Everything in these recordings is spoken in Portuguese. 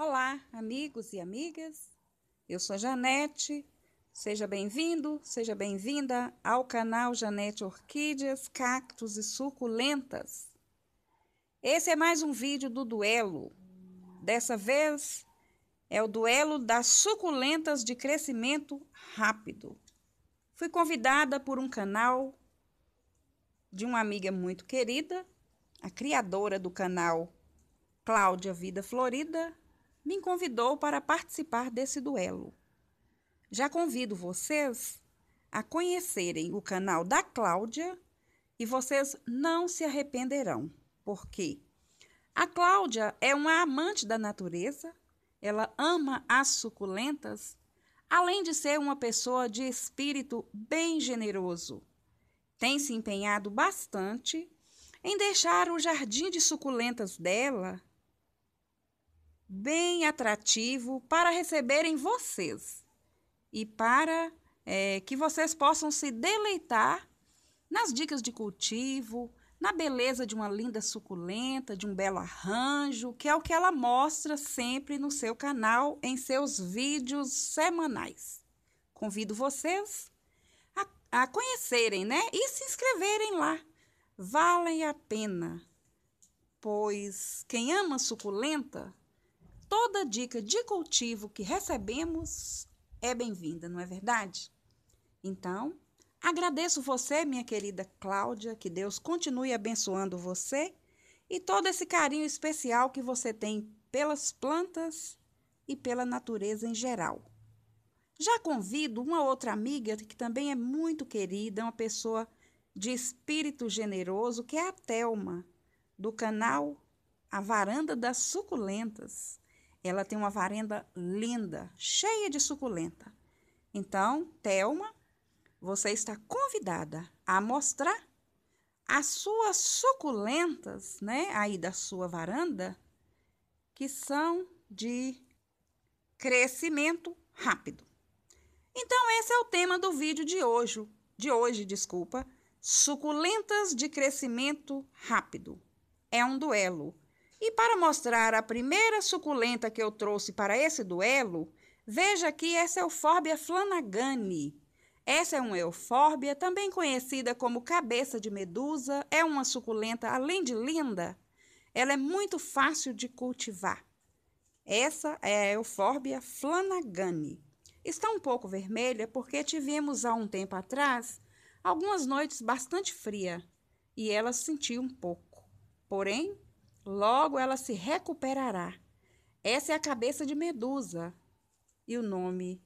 Olá, amigos e amigas. Eu sou Janete. Seja bem-vindo, seja bem-vinda ao canal Janete Orquídeas, Cactos e Suculentas. Esse é mais um vídeo do duelo. Dessa vez é o duelo das suculentas de crescimento rápido. Fui convidada por um canal de uma amiga muito querida, a criadora do canal Cláudia Vida Florida, me convidou para participar desse duelo. Já convido vocês a conhecerem o canal da Cláudia e vocês não se arrependerão, porque a Cláudia é uma amante da natureza, ela ama as suculentas, além de ser uma pessoa de espírito bem generoso. Tem se empenhado bastante em deixar o jardim de suculentas dela bem atrativo para receberem vocês e para é, que vocês possam se deleitar nas dicas de cultivo, na beleza de uma linda suculenta, de um belo arranjo, que é o que ela mostra sempre no seu canal, em seus vídeos semanais. Convido vocês a, a conhecerem, né? E se inscreverem lá. Valem a pena, pois quem ama suculenta Toda dica de cultivo que recebemos é bem-vinda, não é verdade? Então, agradeço você, minha querida Cláudia, que Deus continue abençoando você e todo esse carinho especial que você tem pelas plantas e pela natureza em geral. Já convido uma outra amiga que também é muito querida, uma pessoa de espírito generoso, que é a Telma, do canal A Varanda das Suculentas. Ela tem uma varanda linda, cheia de suculenta. Então, Telma, você está convidada a mostrar as suas suculentas, né, aí da sua varanda, que são de crescimento rápido. Então esse é o tema do vídeo de hoje, de hoje, desculpa, suculentas de crescimento rápido. É um duelo. E para mostrar a primeira suculenta que eu trouxe para esse duelo, veja aqui essa eufórbia flanagani. Essa é uma eufórbia, também conhecida como cabeça de medusa, é uma suculenta além de linda, ela é muito fácil de cultivar. Essa é a eufórbia flanagani. Está um pouco vermelha porque tivemos há um tempo atrás algumas noites bastante frias e ela sentiu um pouco. Porém, Logo ela se recuperará. Essa é a cabeça de Medusa. E o nome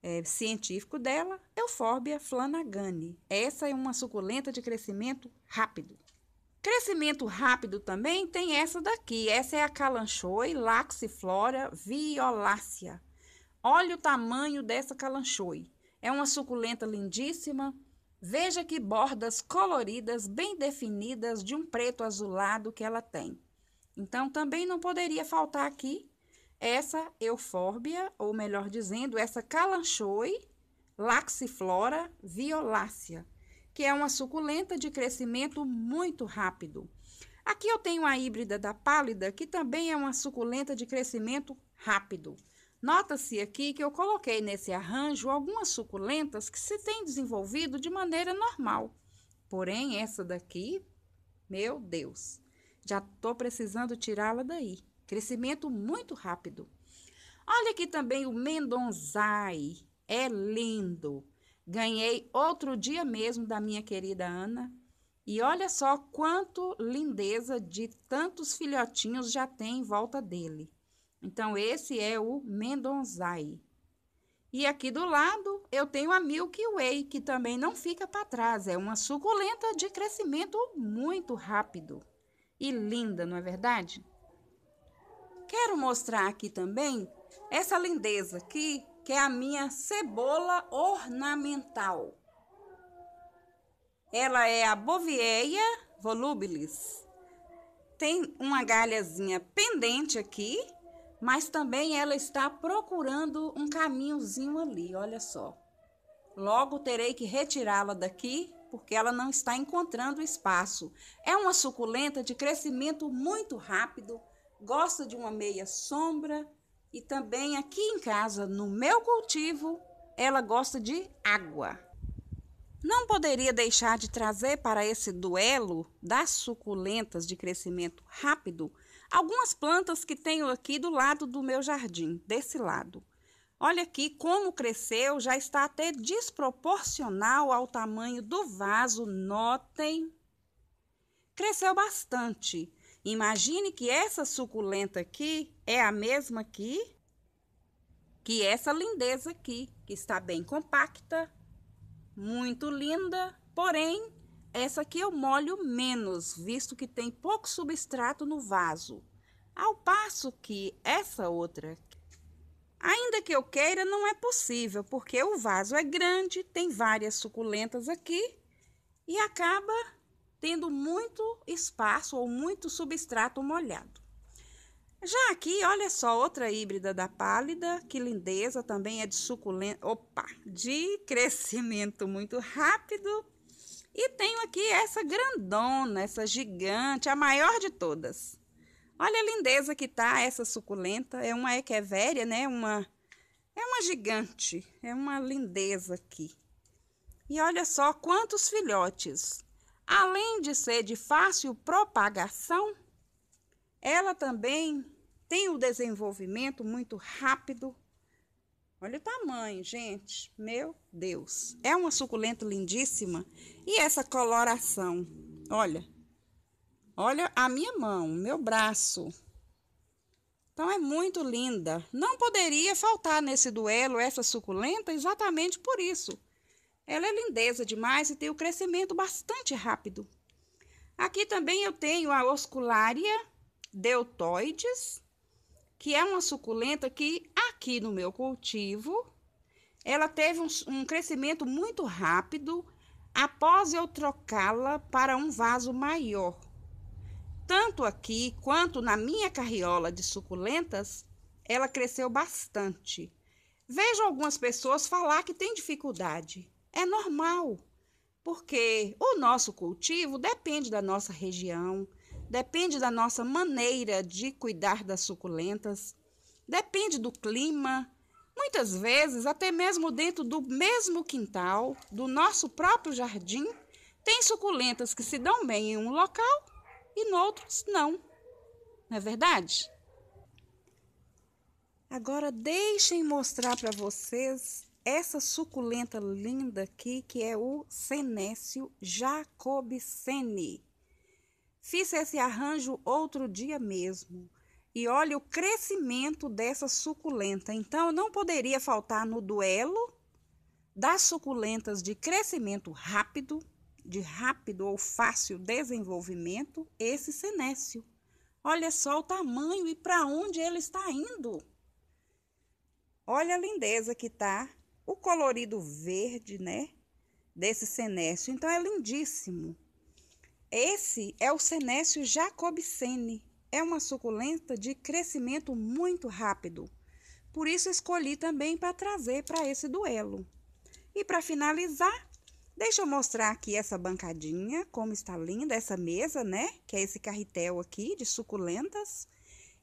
é, científico dela, Euphorbia flanagani. Essa é uma suculenta de crescimento rápido. Crescimento rápido também tem essa daqui. Essa é a Calanchoe laxiflora violácea. Olha o tamanho dessa Calanchoe. É uma suculenta lindíssima. Veja que bordas coloridas bem definidas de um preto azulado que ela tem. Então, também não poderia faltar aqui essa eufórbia, ou melhor dizendo, essa calanchoe laxiflora violácea, que é uma suculenta de crescimento muito rápido. Aqui eu tenho a híbrida da pálida, que também é uma suculenta de crescimento rápido. Nota-se aqui que eu coloquei nesse arranjo algumas suculentas que se têm desenvolvido de maneira normal. Porém, essa daqui, meu Deus, já estou precisando tirá-la daí. Crescimento muito rápido. Olha aqui também o Mendonzai. É lindo. Ganhei outro dia mesmo da minha querida Ana. E olha só quanto lindeza de tantos filhotinhos já tem em volta dele. Então, esse é o Mendonzai. E aqui do lado eu tenho a Milky Way, que também não fica para trás, é uma suculenta de crescimento muito rápido e linda, não é verdade? Quero mostrar aqui também essa lindeza aqui, que é a minha cebola ornamental. Ela é a Bovieia volubilis. Tem uma galhazinha pendente aqui, mas também ela está procurando um caminhozinho ali, olha só. Logo terei que retirá-la daqui porque ela não está encontrando espaço. É uma suculenta de crescimento muito rápido, gosta de uma meia sombra e também aqui em casa, no meu cultivo, ela gosta de água. Não poderia deixar de trazer para esse duelo das suculentas de crescimento rápido algumas plantas que tenho aqui do lado do meu jardim, desse lado. Olha aqui como cresceu, já está até desproporcional ao tamanho do vaso, notem. Cresceu bastante. Imagine que essa suculenta aqui é a mesma que, que essa lindeza aqui, que está bem compacta, muito linda, porém, essa aqui eu molho menos, visto que tem pouco substrato no vaso. Ao passo que essa outra Ainda que eu queira, não é possível, porque o vaso é grande, tem várias suculentas aqui e acaba tendo muito espaço ou muito substrato molhado. Já aqui, olha só, outra híbrida da pálida, que lindeza, também é de suculenta, opa, de crescimento muito rápido. E tenho aqui essa grandona, essa gigante, a maior de todas. Olha a lindeza que tá essa suculenta. É uma equevéria, né? Uma, é uma gigante. É uma lindeza aqui. E olha só quantos filhotes. Além de ser de fácil propagação, ela também tem o um desenvolvimento muito rápido. Olha o tamanho, gente. Meu Deus. É uma suculenta lindíssima. E essa coloração. Olha. Olha a minha mão, meu braço. Então é muito linda. Não poderia faltar nesse duelo essa suculenta exatamente por isso. Ela é lindeza demais e tem o um crescimento bastante rápido. Aqui também eu tenho a oscularia deltoides, que é uma suculenta que aqui no meu cultivo ela teve um, um crescimento muito rápido após eu trocá-la para um vaso maior tanto aqui quanto na minha carriola de suculentas, ela cresceu bastante. Vejo algumas pessoas falar que tem dificuldade. É normal, porque o nosso cultivo depende da nossa região, depende da nossa maneira de cuidar das suculentas, depende do clima. Muitas vezes, até mesmo dentro do mesmo quintal, do nosso próprio jardim, tem suculentas que se dão bem em um local e noutros não. Não é verdade? Agora deixem mostrar para vocês essa suculenta linda aqui, que é o Senécio jacobicene. Fiz esse arranjo outro dia mesmo. E olha o crescimento dessa suculenta. Então, não poderia faltar no duelo das suculentas de crescimento rápido, de rápido ou fácil desenvolvimento esse senécio. Olha só o tamanho e para onde ele está indo. Olha a lindeza que tá o colorido verde, né, desse senécio. Então é lindíssimo. Esse é o senécio jacobicene. É uma suculenta de crescimento muito rápido. Por isso escolhi também para trazer para esse duelo. E para finalizar, Deixa eu mostrar aqui essa bancadinha, como está linda essa mesa, né? Que é esse carretel aqui de suculentas.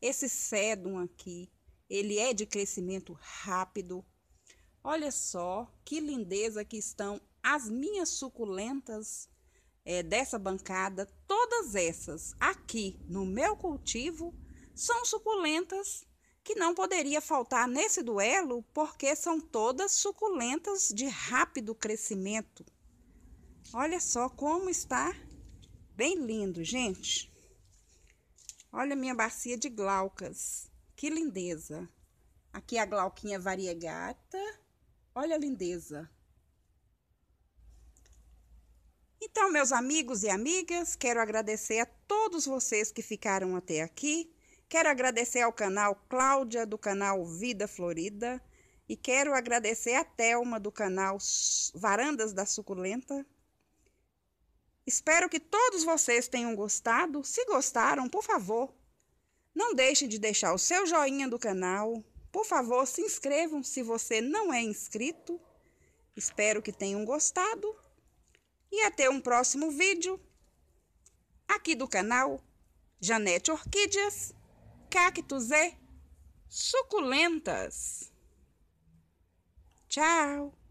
Esse sedum aqui, ele é de crescimento rápido. Olha só que lindeza que estão as minhas suculentas é, dessa bancada. Todas essas aqui no meu cultivo são suculentas que não poderia faltar nesse duelo porque são todas suculentas de rápido crescimento. Olha só como está bem lindo, gente. Olha a minha bacia de glaucas. Que lindeza. Aqui a glauquinha variegata. Olha a lindeza. Então, meus amigos e amigas, quero agradecer a todos vocês que ficaram até aqui. Quero agradecer ao canal Cláudia, do canal Vida Florida. E quero agradecer a Thelma, do canal Varandas da Suculenta. Espero que todos vocês tenham gostado. Se gostaram, por favor, não deixem de deixar o seu joinha do canal. Por favor, se inscrevam se você não é inscrito. Espero que tenham gostado. E até um próximo vídeo aqui do canal Janete Orquídeas, Cactos e Suculentas. Tchau!